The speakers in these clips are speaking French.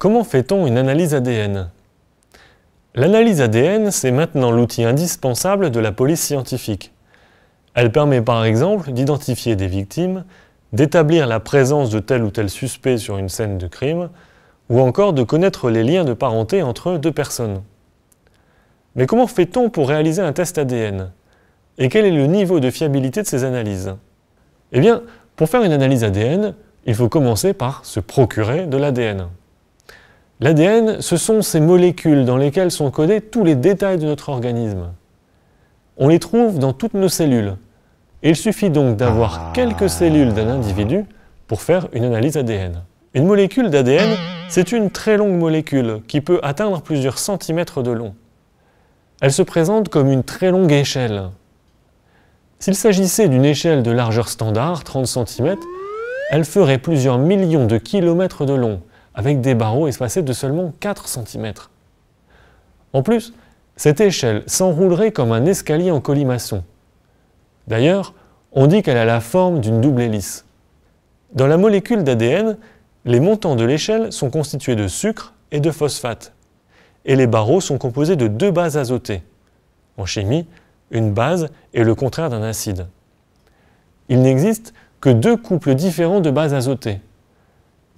Comment fait-on une analyse ADN L'analyse ADN, c'est maintenant l'outil indispensable de la police scientifique. Elle permet par exemple d'identifier des victimes, d'établir la présence de tel ou tel suspect sur une scène de crime, ou encore de connaître les liens de parenté entre deux personnes. Mais comment fait-on pour réaliser un test ADN Et quel est le niveau de fiabilité de ces analyses Eh bien, pour faire une analyse ADN, il faut commencer par se procurer de l'ADN. L'ADN, ce sont ces molécules dans lesquelles sont codés tous les détails de notre organisme. On les trouve dans toutes nos cellules. Il suffit donc d'avoir ah. quelques cellules d'un individu pour faire une analyse ADN. Une molécule d'ADN, c'est une très longue molécule qui peut atteindre plusieurs centimètres de long. Elle se présente comme une très longue échelle. S'il s'agissait d'une échelle de largeur standard, 30 cm, elle ferait plusieurs millions de kilomètres de long, avec des barreaux espacés de seulement 4 cm. En plus, cette échelle s'enroulerait comme un escalier en colimaçon. D'ailleurs, on dit qu'elle a la forme d'une double hélice. Dans la molécule d'ADN, les montants de l'échelle sont constitués de sucre et de phosphate. Et les barreaux sont composés de deux bases azotées. En chimie, une base est le contraire d'un acide. Il n'existe que deux couples différents de bases azotées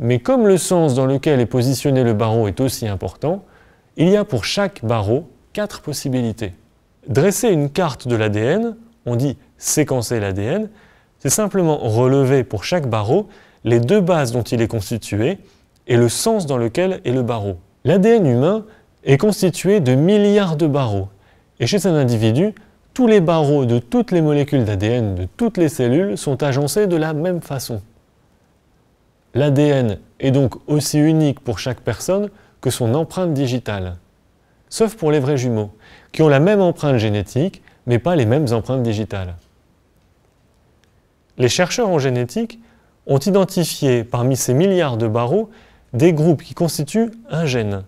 mais comme le sens dans lequel est positionné le barreau est aussi important, il y a pour chaque barreau quatre possibilités. Dresser une carte de l'ADN, on dit séquencer l'ADN, c'est simplement relever pour chaque barreau les deux bases dont il est constitué et le sens dans lequel est le barreau. L'ADN humain est constitué de milliards de barreaux, et chez un individu, tous les barreaux de toutes les molécules d'ADN de toutes les cellules sont agencés de la même façon. L'ADN est donc aussi unique pour chaque personne que son empreinte digitale. Sauf pour les vrais jumeaux, qui ont la même empreinte génétique, mais pas les mêmes empreintes digitales. Les chercheurs en génétique ont identifié parmi ces milliards de barreaux des groupes qui constituent un gène,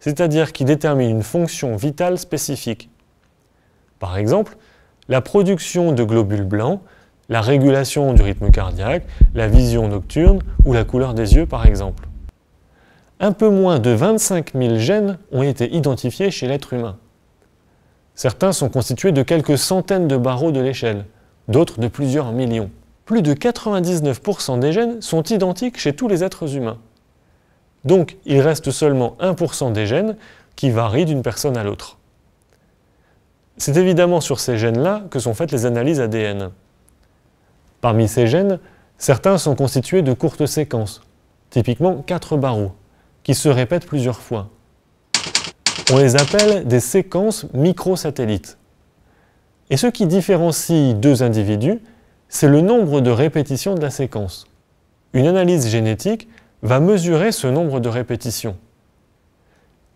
c'est-à-dire qui déterminent une fonction vitale spécifique. Par exemple, la production de globules blancs la régulation du rythme cardiaque, la vision nocturne ou la couleur des yeux par exemple. Un peu moins de 25 000 gènes ont été identifiés chez l'être humain. Certains sont constitués de quelques centaines de barreaux de l'échelle, d'autres de plusieurs millions. Plus de 99% des gènes sont identiques chez tous les êtres humains. Donc il reste seulement 1% des gènes qui varient d'une personne à l'autre. C'est évidemment sur ces gènes-là que sont faites les analyses ADN. Parmi ces gènes, certains sont constitués de courtes séquences, typiquement quatre barreaux, qui se répètent plusieurs fois. On les appelle des séquences microsatellites. Et ce qui différencie deux individus, c'est le nombre de répétitions de la séquence. Une analyse génétique va mesurer ce nombre de répétitions.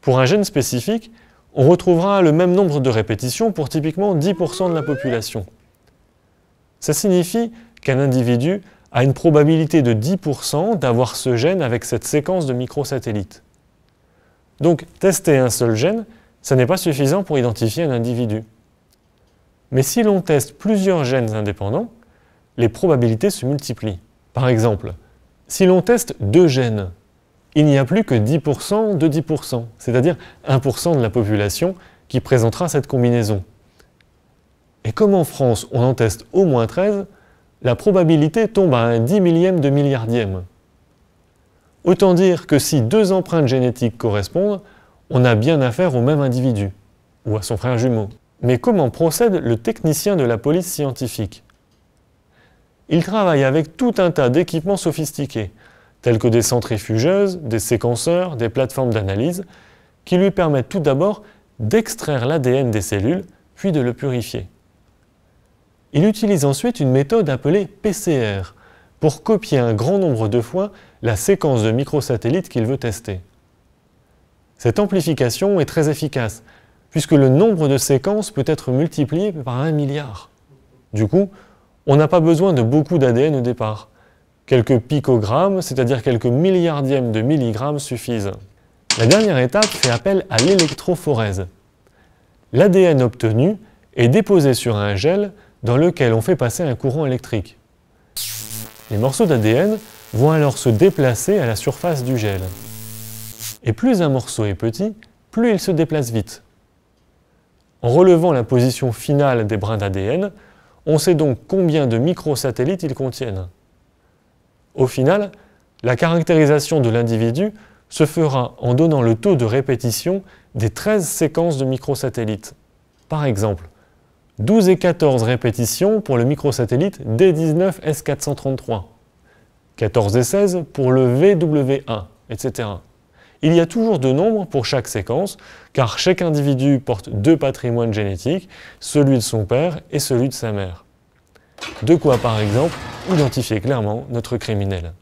Pour un gène spécifique, on retrouvera le même nombre de répétitions pour typiquement 10% de la population. Ça signifie qu'un individu a une probabilité de 10% d'avoir ce gène avec cette séquence de microsatellites. Donc tester un seul gène, ce n'est pas suffisant pour identifier un individu. Mais si l'on teste plusieurs gènes indépendants, les probabilités se multiplient. Par exemple, si l'on teste deux gènes, il n'y a plus que 10% de 10%, c'est-à-dire 1% de la population qui présentera cette combinaison. Et comme en France, on en teste au moins 13, la probabilité tombe à un dix millième de milliardième. Autant dire que si deux empreintes génétiques correspondent, on a bien affaire au même individu, ou à son frère jumeau. Mais comment procède le technicien de la police scientifique Il travaille avec tout un tas d'équipements sophistiqués, tels que des centrifugeuses, des séquenceurs, des plateformes d'analyse, qui lui permettent tout d'abord d'extraire l'ADN des cellules, puis de le purifier. Il utilise ensuite une méthode appelée PCR pour copier un grand nombre de fois la séquence de microsatellites qu'il veut tester. Cette amplification est très efficace puisque le nombre de séquences peut être multiplié par un milliard. Du coup, on n'a pas besoin de beaucoup d'ADN au départ. Quelques picogrammes, c'est-à-dire quelques milliardièmes de milligrammes suffisent. La dernière étape fait appel à l'électrophorèse. L'ADN obtenu est déposé sur un gel dans lequel on fait passer un courant électrique. Les morceaux d'ADN vont alors se déplacer à la surface du gel. Et plus un morceau est petit, plus il se déplace vite. En relevant la position finale des brins d'ADN, on sait donc combien de microsatellites ils contiennent. Au final, la caractérisation de l'individu se fera en donnant le taux de répétition des 13 séquences de microsatellites. Par exemple, 12 et 14 répétitions pour le microsatellite D19 S433, 14 et 16 pour le VW1, etc. Il y a toujours deux nombres pour chaque séquence, car chaque individu porte deux patrimoines génétiques, celui de son père et celui de sa mère. De quoi, par exemple, identifier clairement notre criminel.